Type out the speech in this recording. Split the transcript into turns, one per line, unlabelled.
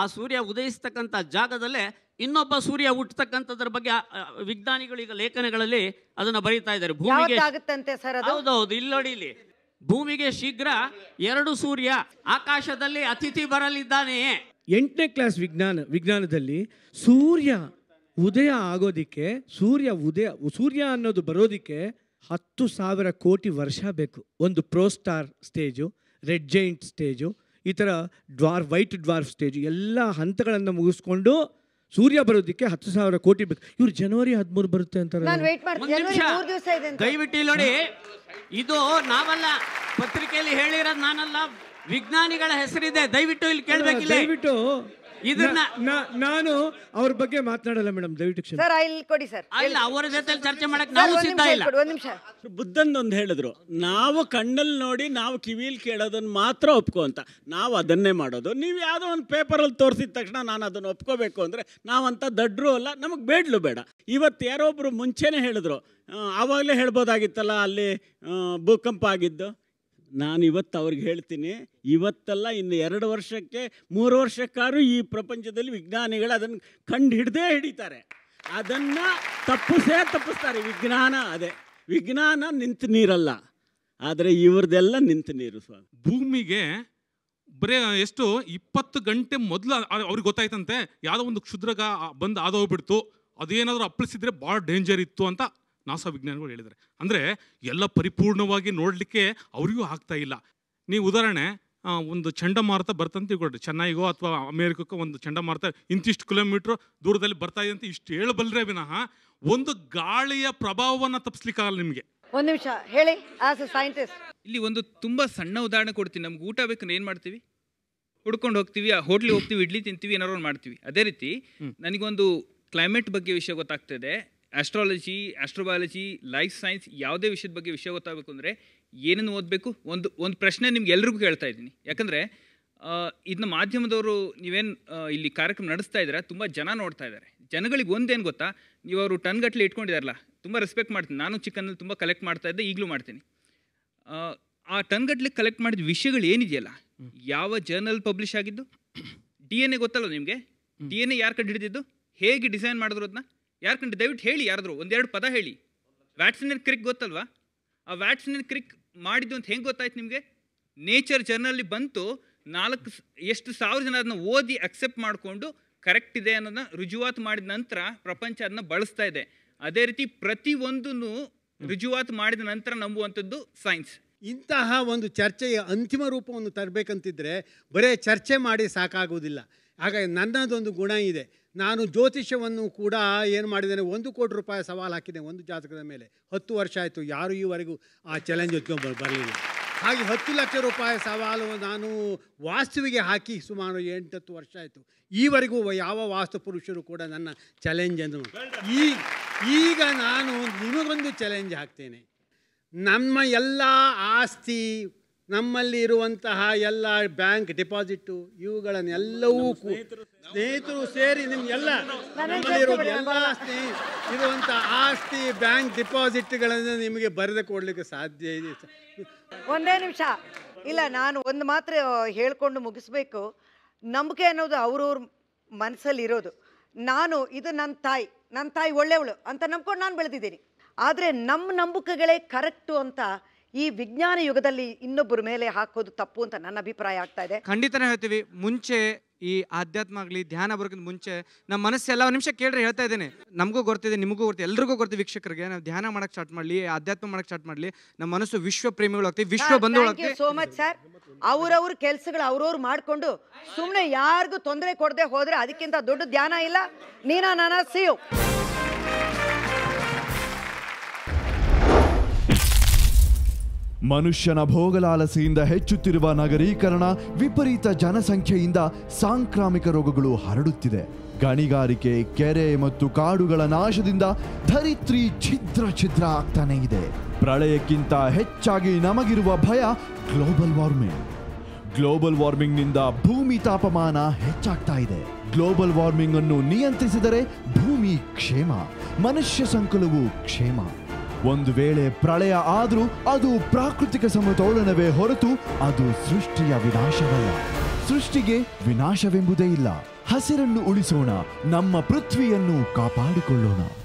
ಆ ಸೂರ್ಯ ಉದಯಿಸ್ತಕ್ಕಂಥ ಜಾಗದಲ್ಲೇ ಇನ್ನೊಬ್ಬ ಸೂರ್ಯ ಹುಟ್ಟತಕ್ಕಂಥದ್ರ ಬಗ್ಗೆ ವಿಜ್ಞಾನಿಗಳು ಈಗ ಲೇಖನಗಳಲ್ಲಿ ಅದನ್ನು ಬರೀತಾ ಇದ್ದಾರೆ ಭೂಮಿಗೆ ಹೌದೌದು ಇಲ್ಲೋಡಿ ಇಲ್ಲಿ ಭೂಮಿಗೆ ಶೀಘ್ರ ಎರಡು ಸೂರ್ಯ ಆಕಾಶದಲ್ಲಿ ಅತಿಥಿ ಬರಲಿದ್ದಾನೆಯೇ ಎಂಟನೇ ಕ್ಲಾಸ್ ವಿಜ್ಞಾನ ವಿಜ್ಞಾನದಲ್ಲಿ ಸೂರ್ಯ ಉದಯ ಆಗೋದಿಕ್ಕೆ ಸೂರ್ಯ ಉದಯ ಸೂರ್ಯ ಅನ್ನೋದು ಬರೋದಿಕ್ಕೆ ಹತ್ತು ಸಾವಿರ ಕೋಟಿ ವರ್ಷ ಬೇಕು ಒಂದು protostar stage red giant stage ಈ ಥರ ಡ್ವಾರ್ ವೈಟ್ ಡ್ವಾರ್ ಸ್ಟೇಜ್ ಎಲ್ಲ ಹಂತಗಳನ್ನು ಮುಗಿಸ್ಕೊಂಡು ಸೂರ್ಯ ಬರೋದಕ್ಕೆ ಹತ್ತು ಸಾವಿರ ಕೋಟಿ ಬೇಕು ಇವ್ರು ಜನವರಿ ಹದಿಮೂರು ಬರುತ್ತೆ ಅಂತಾರೆ ದಯವಿಟ್ಟು ನೋಡಿ ಇದು ನಾವಲ್ಲ ಪತ್ರಿಕೆಯಲ್ಲಿ ಹೇಳಿರೋದು ನಾನಲ್ಲ ವಿಜ್ಞಾನಿಗಳ ಹೆಸರಿದೆ ದಯವಿಟ್ಟು ಇಲ್ಲಿ ಕೇಳಬೇಕಿಲ್ಲ ದಯವಿಟ್ಟು ಇದನ್ನ ನಾನು ಅವ್ರ ಬಗ್ಗೆ ಮಾತನಾಡಲ್ಲ ಮೇಡಮ್ ದಯವಿಟ್ಟು ಸರ್ ಕೊಡಿ ಸರ್ ಅಲ್ಲ ಅವರ ಜೊತೆ ಚರ್ಚೆ ಮಾಡಕ್ ನಾವು ಸಿದ್ಧ ಇಲ್ಲ ಒಂದು ಬುದ್ಧಂದೊಂದು ಹೇಳಿದ್ರು ನಾವು ಕಣ್ಣಲ್ಲಿ ನೋಡಿ ನಾವು ಕಿವಿಲ್ ಕೇಳೋದನ್ನ ಮಾತ್ರ ಒಪ್ಕೋ ಅಂತ ನಾವು ಅದನ್ನೇ ಮಾಡೋದು ನೀವು ಯಾವುದೋ ಒಂದು ಪೇಪರಲ್ಲಿ ತೋರಿಸಿದ ತಕ್ಷಣ ನಾನು ಅದನ್ನು ಒಪ್ಕೋಬೇಕು ಅಂದರೆ ನಾವಂತ ದಡ್ರು ಅಲ್ಲ ನಮಗೆ ಬೇಡ್ಲು ಬೇಡ ಇವತ್ತು ಯಾರೋ ಒಬ್ಬರು ಮುಂಚೆನೇ ಹೇಳಿದ್ರು ಆವಾಗಲೇ ಹೇಳ್ಬೋದಾಗಿತ್ತಲ್ಲ ಅಲ್ಲಿ ಭೂಕಂಪ ಆಗಿದ್ದು ನಾನು ಇವತ್ತು ಅವ್ರಿಗೆ ಹೇಳ್ತೀನಿ ಇವತ್ತಲ್ಲ ಇನ್ನು ಎರಡು ವರ್ಷಕ್ಕೆ ಮೂರು ವರ್ಷಕ್ಕಾದ್ರೂ ಈ ಪ್ರಪಂಚದಲ್ಲಿ ವಿಜ್ಞಾನಿಗಳು ಅದನ್ನು ಕಂಡು ಹಿಡ್ದೇ ಹಿಡಿತಾರೆ ಅದನ್ನು ತಪ್ಪಿಸೇ ತಪ್ಪಿಸ್ತಾರೆ ವಿಜ್ಞಾನ ಅದೇ ವಿಜ್ಞಾನ ನಿಂತು ನೀರಲ್ಲ ಆದರೆ ಇವ್ರದ್ದೆಲ್ಲ ನಿಂತು ನೀರು ಸ್ವಾಮಿ
ಭೂಮಿಗೆ ಬರೇ ಎಷ್ಟು ಇಪ್ಪತ್ತು ಗಂಟೆ ಮೊದಲು ಅವ್ರಿಗೆ ಗೊತ್ತಾಯ್ತಂತೆ ಯಾವುದೋ ಒಂದು ಕ್ಷುದ್ರಗ ಬಂದು ಆದೋಗ್ಬಿಡ್ತು ಅದೇನಾದರೂ ಅಪ್ಪಳಿಸಿದ್ರೆ ಭಾಳ ಡೇಂಜರ್ ಇತ್ತು ಅಂತ ನಾಸಾ ವಿಜ್ಞಾನಿಗಳು ಹೇಳಿದ್ದಾರೆ ಅಂದರೆ ಎಲ್ಲ ಪರಿಪೂರ್ಣವಾಗಿ ನೋಡಲಿಕ್ಕೆ ಅವರಿಗೂ ಆಗ್ತಾ ಇಲ್ಲ ನೀವು ಉದಾಹರಣೆ ಒಂದು ಚಂಡಮಾರುತ ಬರ್ತಂತ ತಿಳ್ಕೊಡ್ರಿ ಚೆನ್ನೈಗೋ ಅಥವಾ ಅಮೇರಿಕಕ್ಕೋ ಒಂದು ಚಂಡಮಾರುತ ಇಂತಿಷ್ಟು ಕಿಲೋಮೀಟ್ರ್ ದೂರದಲ್ಲಿ ಬರ್ತಾ ಇದೆ ಅಂತ ಇಷ್ಟು ಹೇಳಬಲ್ಲರೆ ವಿನಃ ಒಂದು ಗಾಳಿಯ ಪ್ರಭಾವವನ್ನು ತಪ್ಪಿಸ್ಲಿಕ್ಕಾಗಲ್ಲ ನಿಮಗೆ
ಒಂದು ನಿಮಿಷ ಹೇಳಿ ಸೈಂಟಿಸ್ಟ್
ಇಲ್ಲಿ ಒಂದು ತುಂಬ ಸಣ್ಣ ಉದಾಹರಣೆ ಕೊಡ್ತೀನಿ ನಮ್ಗೆ ಊಟ ಬೇಕಂದ್ರೆ ಏನು ಮಾಡ್ತೀವಿ ಹುಡ್ಕೊಂಡು ಹೋಗ್ತೀವಿ ಆ ಹೋಟ್ಲಿಗೆ ಹೋಗ್ತೀವಿ ಇಡ್ಲಿ ತಿಂತೀವಿ ಏನಾರು ಮಾಡ್ತೀವಿ ಅದೇ ರೀತಿ ನನಗೊಂದು ಕ್ಲೈಮೇಟ್ ಬಗ್ಗೆ ವಿಷಯ ಗೊತ್ತಾಗ್ತದೆ ಆಸ್ಟ್ರಾಲಜಿ ಆಸ್ಟ್ರೋಬಯಾಲಜಿ ಲೈಫ್ ಸೈನ್ಸ್ ಯಾವುದೇ ವಿಷಯದ ಬಗ್ಗೆ ವಿಷಯ ಗೊತ್ತಾಗಬೇಕು ಅಂದರೆ ಏನೇನು ಓದಬೇಕು ಒಂದು ಒಂದು ಪ್ರಶ್ನೆ ನಿಮ್ಗೆ ಎಲ್ರಿಗೂ ಕೇಳ್ತಾ ಇದ್ದೀನಿ ಯಾಕಂದರೆ ಇದನ್ನ ಮಾಧ್ಯಮದವರು ನೀವೇನು ಇಲ್ಲಿ ಕಾರ್ಯಕ್ರಮ ನಡೆಸ್ತಾ ಇದ್ದೀರಾ ತುಂಬ ಜನ ನೋಡ್ತಾ ಇದ್ದಾರೆ ಜನಗಳಿಗೆ ಒಂದೇನು ಗೊತ್ತಾ ನೀವು ಅವರು ಟನ್ ಗಟ್ಟಲೆ ಇಟ್ಕೊಂಡಿದ್ದಾರಲ್ಲ ತುಂಬ ರೆಸ್ಪೆಕ್ಟ್ ಮಾಡ್ತೀನಿ ನಾನು ಚಿಕನ್ ತುಂಬ ಕಲೆಕ್ಟ್ ಮಾಡ್ತಾ ಇದ್ದೆ ಈಗಲೂ ಮಾಡ್ತೀನಿ ಆ ಟನ್ ಗಟ್ಟಲೆ ಕಲೆಕ್ಟ್ ಮಾಡಿದ ವಿಷಯಗಳು ಏನಿದೆಯಲ್ಲ ಯಾವ ಜರ್ನಲ್ ಪಬ್ಲಿಷ್ ಆಗಿದ್ದು ಡಿ ಎನ್ ಎ ಗೊತ್ತಲ್ಲ ನಿಮಗೆ ಡಿ ಎನ್ ಎ ಯಾರು ಕಂಡು ಹಿಡಿದಿದ್ದು ಹೇಗೆ ಡಿಸೈನ್ ಮಾಡಿದ್ರು ಅದನ್ನ ಯಾರು ಕಂಡು ದಯವಿಟ್ಟು ಹೇಳಿ ಯಾರಾದರೂ ಒಂದೆರಡು ಪದ ಹೇಳಿ ವ್ಯಾಟ್ಸನರ್ ಕ್ರಿಕ್ ಗೊತ್ತಲ್ವಾ ಆ ವ್ಯಾಟ್ಸಿನ ಕ್ರಿಕ್ ಮಾಡಿದ್ದು ಅಂತ ಹೆಂಗೆ ಗೊತ್ತಾಯ್ತು ನಿಮಗೆ ನೇಚರ್ ಜರ್ನಲ್ಲಿ ಬಂತು ನಾಲ್ಕು ಎಷ್ಟು ಸಾವಿರ ಜನ ಅದನ್ನ ಓದಿ ಅಕ್ಸೆಪ್ಟ್ ಮಾಡಿಕೊಂಡು ಕರೆಕ್ಟ್ ಇದೆ ಅನ್ನೋದನ್ನ ರುಜುವಾತು ಮಾಡಿದ ನಂತರ ಪ್ರಪಂಚ ಅದನ್ನ ಬಳಸ್ತಾ ಇದೆ ಅದೇ ರೀತಿ ಒಂದನ್ನು ರುಜುವಾತು ಮಾಡಿದ ನಂತರ ನಂಬುವಂಥದ್ದು ಸೈನ್ಸ್
ಇಂತಹ ಒಂದು ಚರ್ಚೆಯ ಅಂತಿಮ ರೂಪವನ್ನು ತರಬೇಕಂತಿದ್ರೆ ಬರೇ ಚರ್ಚೆ ಮಾಡಿ ಸಾಕಾಗುವುದಿಲ್ಲ ಹಾಗಾಗಿ ನನ್ನದೊಂದು ಗುಣ ಇದೆ ನಾನು ಜ್ಯೋತಿಷ್ಯವನ್ನು ಕೂಡ ಏನು ಮಾಡಿದ್ದೇನೆ ಒಂದು ಕೋಟಿ ರೂಪಾಯಿ ಸವಾಲು ಹಾಕಿದೆ ಒಂದು ಜಾತಕದ ಮೇಲೆ ಹತ್ತು ವರ್ಷ ಆಯಿತು ಯಾರೂ ಈವರೆಗೂ ಆ ಚಾಲೆಂಜ್ ಹೊತ್ಕೊಂಡು ಬರಲಿಲ್ಲ ಹಾಗೆ ಹತ್ತು ಲಕ್ಷ ರೂಪಾಯಿ ಸವಾಲು ನಾನು ವಾಸ್ತುವಿಗೆ ಹಾಕಿ ಸುಮಾರು ಎಂಟತ್ತು ವರ್ಷ ಆಯಿತು ಈವರೆಗೂ ಯಾವ ವಾಸ್ತು ಪುರುಷರು ಕೂಡ ನನ್ನ ಚಾಲೆಂಜನ್ನು ಈ ಈಗ ನಾನು ನಿಮಗೊಂದು ಚಾಲೆಂಜ್ ಹಾಕ್ತೇನೆ ನಮ್ಮ ಎಲ್ಲ ಆಸ್ತಿ ನಮ್ಮಲ್ಲಿ ಇರುವಂತಹ ಎಲ್ಲ ಬ್ಯಾಂಕ್ ಡಿಪಾಸಿಟ್ಟು ಇವುಗಳನ್ನೆಲ್ಲವೂ ಸ್ನೇಹಿತರು ಸೇರಿ ನಿಮ್ಗೆಲ್ಲ ನಮ್ಮಲ್ಲಿರುವ ಎಲ್ಲ ಆಸ್ತಿ ಇರುವಂಥ ಆಸ್ತಿ ಬ್ಯಾಂಕ್ ಡಿಪಾಸಿಟ್ಗಳನ್ನು ನಿಮಗೆ ಬರೆದು ಕೊಡಲಿಕ್ಕೆ ಸಾಧ್ಯ ಇದೆ ಒಂದೇ ನಿಮಿಷ ಇಲ್ಲ ನಾನು ಒಂದು ಮಾತ್ರ ಹೇಳ್ಕೊಂಡು ಮುಗಿಸ್ಬೇಕು ನಂಬಿಕೆ ಅನ್ನೋದು ಅವ್ರವ್ರ ಮನಸ್ಸಲ್ಲಿ ಇರೋದು ನಾನು ಇದು ನನ್ನ ತಾಯಿ ನನ್ನ ತಾಯಿ ಒಳ್ಳೆಯವಳು ಅಂತ ನಂಬ್ಕೊಂಡು ನಾನು ಬೆಳೆದಿದ್ದೀನಿ ಆದರೆ ನಮ್ಮ ನಂಬಿಕೆಗಳೇ ಕರೆಕ್ಟು ಅಂತ ಈ ವಿಜ್ಞಾನ ಯುಗದಲ್ಲಿ ಇನ್ನೊಬ್ಬರ ಮೇಲೆ ಹಾಕೋದು ತಪ್ಪು ಅಂತ ನನ್ನ ಅಭಿಪ್ರಾಯ ಆಗ್ತಾ ಇದೆ
ಖಂಡಿತನೇ ಹೇಳ್ತೀವಿ ಮುಂಚೆ ಈ ಆಧ್ಯಾತ್ಮ ಆಗಲಿ ಧ್ಯಾನ ಬರೋಕ್ಕಿಂತ ಮುಂಚೆ ನಮ್ಮ ಮನಸ್ಸು ಒಂದು ನಿಮಿಷ ಕೇಳ್ರಿ ಹೇಳ್ತಾ ಇದ್ದೇನೆ ನಮಗೂ ಗೊತ್ತಿದೆ ನಿಮಗೂ ಗೊತ್ತಿದೆ ಎಲ್ರಿಗೂ ಗೊತ್ತಿದೆ ವೀಕ್ಷಕರಿಗೆ ನಾವು ಧ್ಯಾನ ಮಾಡಕ್ಕೆ ಸ್ಟಾರ್ಟ್ ಮಾಡಲಿ ಆಧ್ಯಾತ್ಮ ಮಾಡಕ್ಕೆ ಸ್ಟಾರ್ಟ್ ಮಾಡಲಿ ನಮ್ಮ ಮನಸ್ಸು ವಿಶ್ವ ಪ್ರೇಮಿಗಳು ಆಗ್ತೀವಿ ವಿಶ್ವ ಬಂಧುಗಳು ಸೋ
ಮಚ್ ಸರ್ ಅವರವ್ರ ಕೆಲಸಗಳು ಅವ್ರವ್ರು ಮಾಡಿಕೊಂಡು ಸುಮ್ಮನೆ ಯಾರಿಗೂ ತೊಂದರೆ ಕೊಡದೆ ಹೋದ್ರೆ ಅದಕ್ಕಿಂತ ದೊಡ್ಡ ಧ್ಯಾನ ಇಲ್ಲ ನೀನಾ ನಾನಾ ಸಿ
ಮನುಷ್ಯನ ಭೋಗಲಾಲಸೆಯಿಂದ ಹೆಚ್ಚುತ್ತಿರುವ ನಗರೀಕರಣ ವಿಪರೀತ ಜನಸಂಖ್ಯೆಯಿಂದ ಸಾಂಕ್ರಾಮಿಕ ರೋಗಗಳು ಹರಡುತ್ತಿದೆ ಗಣಿಗಾರಿಕೆ ಕೆರೆ ಮತ್ತು ಕಾಡುಗಳ ನಾಶದಿಂದ ಧರಿತ್ರಿ ಛಿದ್ರ ಛಿದ್ರ ಆಗ್ತಾನೆ ಇದೆ ಪ್ರಳಯಕ್ಕಿಂತ ಹೆಚ್ಚಾಗಿ ನಮಗಿರುವ ಭಯ ಗ್ಲೋಬಲ್ ವಾರ್ಮಿಂಗ್ ಗ್ಲೋಬಲ್ ವಾರ್ಮಿಂಗ್ನಿಂದ ಭೂಮಿ ತಾಪಮಾನ ಹೆಚ್ಚಾಗ್ತಾ ಇದೆ ಗ್ಲೋಬಲ್ ವಾರ್ಮಿಂಗ್ ಅನ್ನು ನಿಯಂತ್ರಿಸಿದರೆ ಭೂಮಿ ಕ್ಷೇಮ ಮನುಷ್ಯ ಸಂಕುಲವು ಕ್ಷೇಮ ಒಂದು ವೇಳೆ ಪ್ರಳಯ ಆದರೂ ಅದು ಪ್ರಾಕೃತಿಕ ಸಮತೋಲನವೇ ಹೊರತು ಅದು ಸೃಷ್ಟಿಯ ವಿನಾಶವಲ್ಲ ಸೃಷ್ಟಿಗೆ ವಿನಾಶವೆಂಬುದೇ ಇಲ್ಲ ಹಸಿರನ್ನು ಉಳಿಸೋಣ ನಮ್ಮ ಪೃಥ್ವಿಯನ್ನು ಕಾಪಾಡಿಕೊಳ್ಳೋಣ